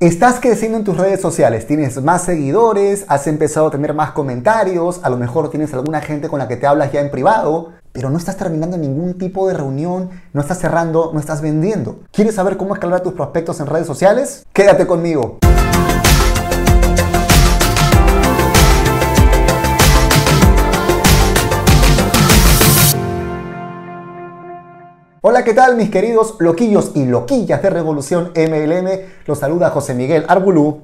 Estás creciendo en tus redes sociales, tienes más seguidores, has empezado a tener más comentarios, a lo mejor tienes alguna gente con la que te hablas ya en privado, pero no estás terminando ningún tipo de reunión, no estás cerrando, no estás vendiendo. ¿Quieres saber cómo escalar tus prospectos en redes sociales? Quédate conmigo. Hola, ¿qué tal mis queridos loquillos y loquillas de Revolución MLM? Los saluda José Miguel Arbulú.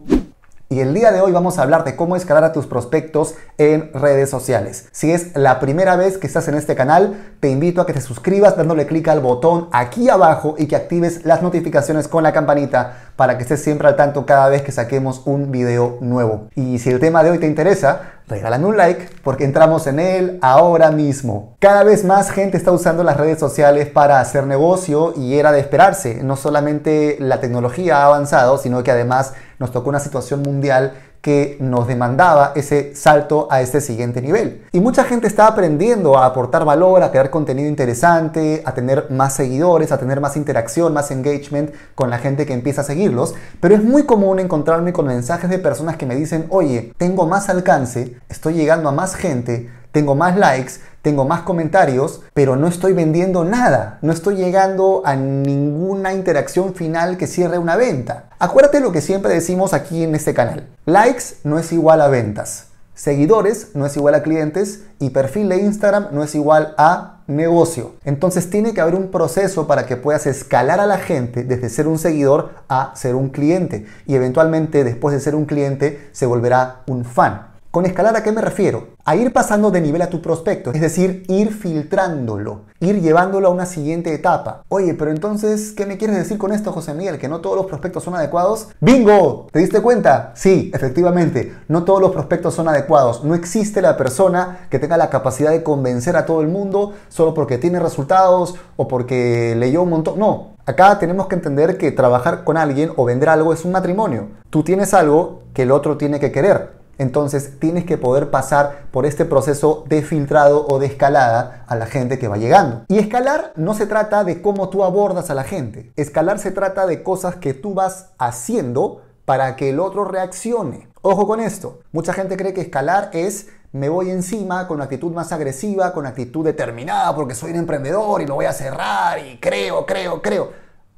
Y el día de hoy vamos a hablar de cómo escalar a tus prospectos en redes sociales. Si es la primera vez que estás en este canal, te invito a que te suscribas dándole clic al botón aquí abajo y que actives las notificaciones con la campanita para que estés siempre al tanto cada vez que saquemos un video nuevo. Y si el tema de hoy te interesa, regalan un like porque entramos en él ahora mismo. Cada vez más gente está usando las redes sociales para hacer negocio y era de esperarse. No solamente la tecnología ha avanzado, sino que además nos tocó una situación mundial que nos demandaba ese salto a este siguiente nivel. Y mucha gente está aprendiendo a aportar valor, a crear contenido interesante, a tener más seguidores, a tener más interacción, más engagement con la gente que empieza a seguirlos, pero es muy común encontrarme con mensajes de personas que me dicen, oye, tengo más alcance, estoy llegando a más gente, tengo más likes, tengo más comentarios, pero no estoy vendiendo nada, no estoy llegando a ninguna interacción final que cierre una venta. Acuérdate lo que siempre decimos aquí en este canal. Likes no es igual a ventas. Seguidores no es igual a clientes y perfil de Instagram no es igual a negocio. Entonces tiene que haber un proceso para que puedas escalar a la gente desde ser un seguidor a ser un cliente y eventualmente después de ser un cliente se volverá un fan. ¿Con escalar a qué me refiero? A ir pasando de nivel a tu prospecto, es decir, ir filtrándolo, ir llevándolo a una siguiente etapa. Oye, pero entonces, ¿qué me quieres decir con esto, José Miguel? ¿Que no todos los prospectos son adecuados? ¡Bingo! ¿Te diste cuenta? Sí, efectivamente, no todos los prospectos son adecuados. No existe la persona que tenga la capacidad de convencer a todo el mundo solo porque tiene resultados o porque leyó un montón. No, Acá tenemos que entender que trabajar con alguien o vender algo es un matrimonio. Tú tienes algo que el otro tiene que querer. Entonces tienes que poder pasar por este proceso de filtrado o de escalada a la gente que va llegando. Y escalar no se trata de cómo tú abordas a la gente. Escalar se trata de cosas que tú vas haciendo para que el otro reaccione. Ojo con esto. Mucha gente cree que escalar es me voy encima con actitud más agresiva, con actitud determinada, porque soy un emprendedor y lo voy a cerrar y creo, creo, creo.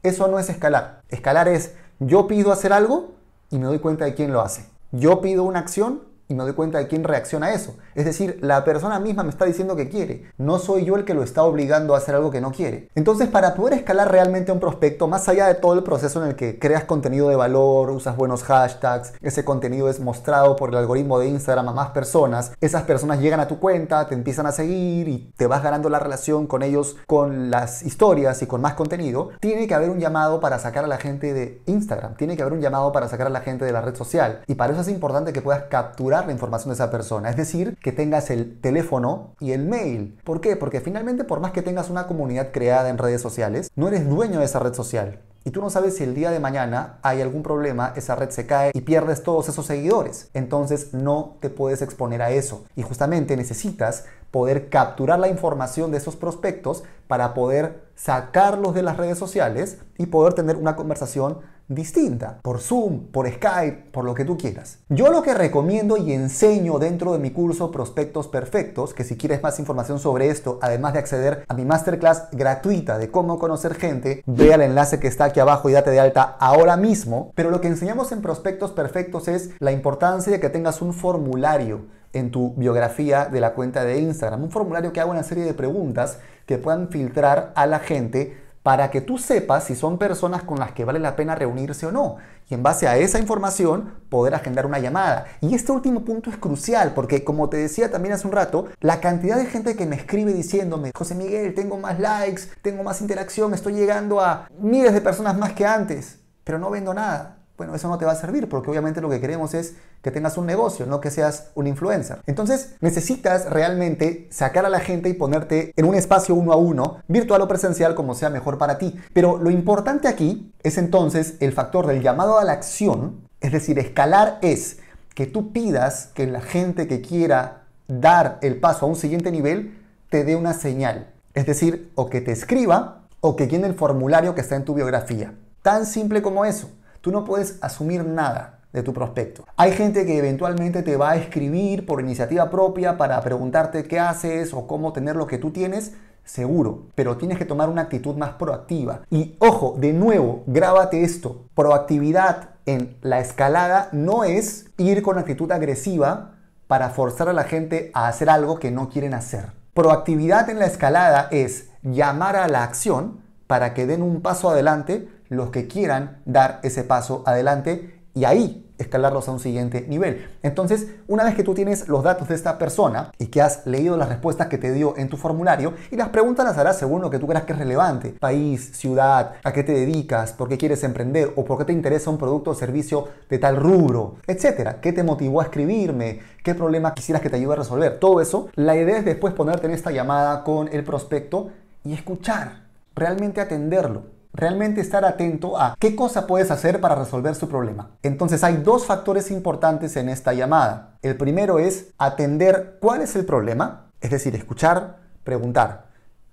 Eso no es escalar. Escalar es yo pido hacer algo y me doy cuenta de quién lo hace. Yo pido una acción y no doy cuenta de quién reacciona a eso. Es decir, la persona misma me está diciendo que quiere, no soy yo el que lo está obligando a hacer algo que no quiere. Entonces, para poder escalar realmente un prospecto, más allá de todo el proceso en el que creas contenido de valor, usas buenos hashtags, ese contenido es mostrado por el algoritmo de Instagram a más personas, esas personas llegan a tu cuenta, te empiezan a seguir y te vas ganando la relación con ellos con las historias y con más contenido, tiene que haber un llamado para sacar a la gente de Instagram, tiene que haber un llamado para sacar a la gente de la red social. Y para eso es importante que puedas capturar la información de esa persona, es decir, que tengas el teléfono y el mail. ¿Por qué? Porque finalmente por más que tengas una comunidad creada en redes sociales, no eres dueño de esa red social. Y tú no sabes si el día de mañana hay algún problema, esa red se cae y pierdes todos esos seguidores. Entonces no te puedes exponer a eso. Y justamente necesitas poder capturar la información de esos prospectos para poder sacarlos de las redes sociales y poder tener una conversación distinta, por Zoom, por Skype, por lo que tú quieras. Yo lo que recomiendo y enseño dentro de mi curso Prospectos Perfectos, que si quieres más información sobre esto, además de acceder a mi masterclass gratuita de cómo conocer gente, ve al enlace que está aquí abajo y date de alta ahora mismo, pero lo que enseñamos en Prospectos Perfectos es la importancia de que tengas un formulario en tu biografía de la cuenta de Instagram, un formulario que haga una serie de preguntas que puedan filtrar a la gente para que tú sepas si son personas con las que vale la pena reunirse o no. Y en base a esa información poder agendar una llamada. Y este último punto es crucial porque como te decía también hace un rato, la cantidad de gente que me escribe diciéndome, José Miguel, tengo más likes, tengo más interacción, estoy llegando a miles de personas más que antes, pero no vendo nada bueno, eso no te va a servir porque obviamente lo que queremos es que tengas un negocio, no que seas un influencer. Entonces necesitas realmente sacar a la gente y ponerte en un espacio uno a uno, virtual o presencial, como sea mejor para ti. Pero lo importante aquí es entonces el factor del llamado a la acción, es decir, escalar es que tú pidas que la gente que quiera dar el paso a un siguiente nivel te dé una señal. Es decir, o que te escriba o que llene el formulario que está en tu biografía. Tan simple como eso. Tú no puedes asumir nada de tu prospecto. Hay gente que eventualmente te va a escribir por iniciativa propia para preguntarte qué haces o cómo tener lo que tú tienes, seguro, pero tienes que tomar una actitud más proactiva. Y ojo, de nuevo, grábate esto, proactividad en la escalada no es ir con actitud agresiva para forzar a la gente a hacer algo que no quieren hacer. Proactividad en la escalada es llamar a la acción para que den un paso adelante los que quieran dar ese paso adelante y ahí escalarlos a un siguiente nivel. Entonces, una vez que tú tienes los datos de esta persona y que has leído las respuestas que te dio en tu formulario, y las preguntas las harás según lo que tú creas que es relevante, país, ciudad, a qué te dedicas, por qué quieres emprender o por qué te interesa un producto o servicio de tal rubro, etcétera, qué te motivó a escribirme, qué problema quisieras que te ayude a resolver, todo eso. La idea es después ponerte en esta llamada con el prospecto y escuchar, realmente atenderlo realmente estar atento a qué cosa puedes hacer para resolver su problema. Entonces hay dos factores importantes en esta llamada. El primero es atender cuál es el problema, es decir, escuchar, preguntar,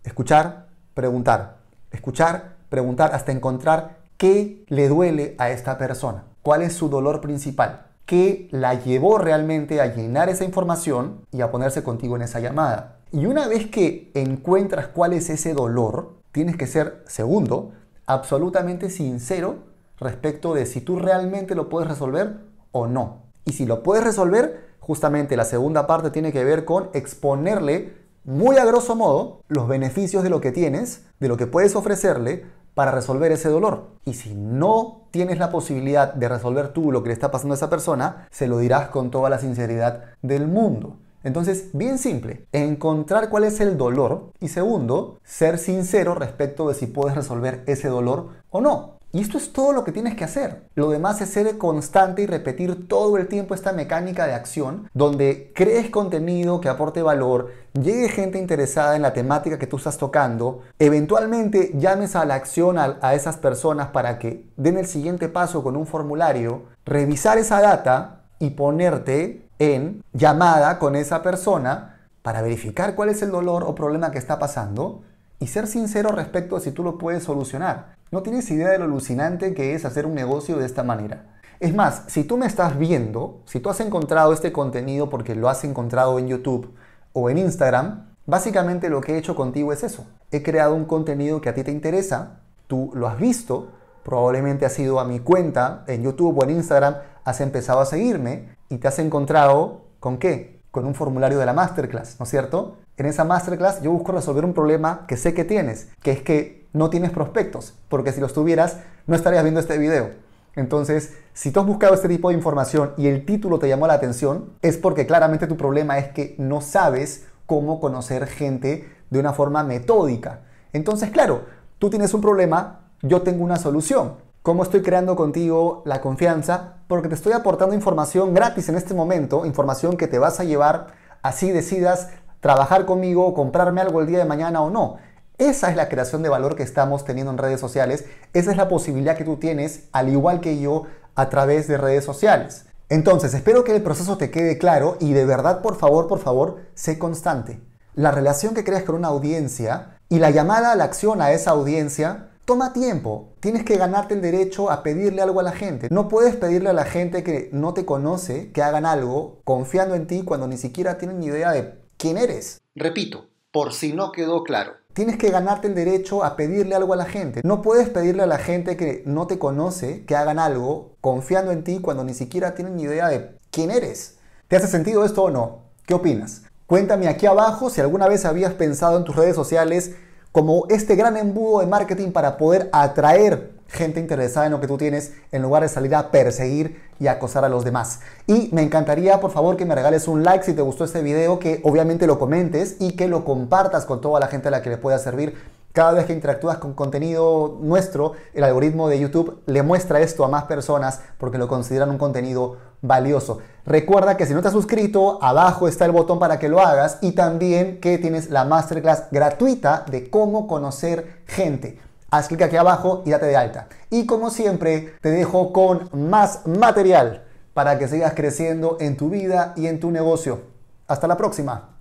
escuchar, preguntar, escuchar, preguntar hasta encontrar qué le duele a esta persona, cuál es su dolor principal Qué la llevó realmente a llenar esa información y a ponerse contigo en esa llamada. Y una vez que encuentras cuál es ese dolor, tienes que ser, segundo, absolutamente sincero respecto de si tú realmente lo puedes resolver o no. Y si lo puedes resolver, justamente la segunda parte tiene que ver con exponerle muy a grosso modo los beneficios de lo que tienes, de lo que puedes ofrecerle para resolver ese dolor. Y si no tienes la posibilidad de resolver tú lo que le está pasando a esa persona, se lo dirás con toda la sinceridad del mundo. Entonces, bien simple, encontrar cuál es el dolor y segundo, ser sincero respecto de si puedes resolver ese dolor o no. Y esto es todo lo que tienes que hacer. Lo demás es ser constante y repetir todo el tiempo esta mecánica de acción donde crees contenido que aporte valor, llegue gente interesada en la temática que tú estás tocando, eventualmente llames a la acción a, a esas personas para que den el siguiente paso con un formulario, revisar esa data y ponerte en llamada con esa persona para verificar cuál es el dolor o problema que está pasando y ser sincero respecto a si tú lo puedes solucionar. No tienes idea de lo alucinante que es hacer un negocio de esta manera. Es más, si tú me estás viendo, si tú has encontrado este contenido porque lo has encontrado en YouTube o en Instagram, básicamente lo que he hecho contigo es eso. He creado un contenido que a ti te interesa, tú lo has visto, probablemente has sido a mi cuenta en YouTube o en Instagram, has empezado a seguirme y te has encontrado con qué? Con un formulario de la masterclass, ¿no es cierto? En esa masterclass yo busco resolver un problema que sé que tienes, que es que no tienes prospectos, porque si los tuvieras no estarías viendo este video. Entonces, si tú has buscado este tipo de información y el título te llamó la atención, es porque claramente tu problema es que no sabes cómo conocer gente de una forma metódica. Entonces, claro, tú tienes un problema, yo tengo una solución cómo estoy creando contigo la confianza, porque te estoy aportando información gratis en este momento, información que te vas a llevar así decidas trabajar conmigo, comprarme algo el día de mañana o no. Esa es la creación de valor que estamos teniendo en redes sociales, esa es la posibilidad que tú tienes, al igual que yo, a través de redes sociales. Entonces, espero que el proceso te quede claro y de verdad, por favor, por favor, sé constante. La relación que creas con una audiencia y la llamada a la acción a esa audiencia Toma tiempo, tienes que ganarte el derecho a pedirle algo a la gente. No puedes pedirle a la gente que no te conoce que hagan algo confiando en ti cuando ni siquiera tienen ni idea de quién eres. Repito, por si no quedó claro. Tienes que ganarte el derecho a pedirle algo a la gente. No puedes pedirle a la gente que no te conoce que hagan algo confiando en ti cuando ni siquiera tienen ni idea de quién eres. ¿Te hace sentido esto o no? ¿Qué opinas? Cuéntame aquí abajo si alguna vez habías pensado en tus redes sociales como este gran embudo de marketing para poder atraer gente interesada en lo que tú tienes en lugar de salir a perseguir y acosar a los demás. Y me encantaría, por favor, que me regales un like si te gustó este video, que obviamente lo comentes y que lo compartas con toda la gente a la que le pueda servir cada vez que interactúas con contenido nuestro, el algoritmo de YouTube le muestra esto a más personas porque lo consideran un contenido valioso. Recuerda que si no te has suscrito, abajo está el botón para que lo hagas y también que tienes la masterclass gratuita de cómo conocer gente. Haz clic aquí abajo y date de alta. Y como siempre, te dejo con más material para que sigas creciendo en tu vida y en tu negocio. Hasta la próxima.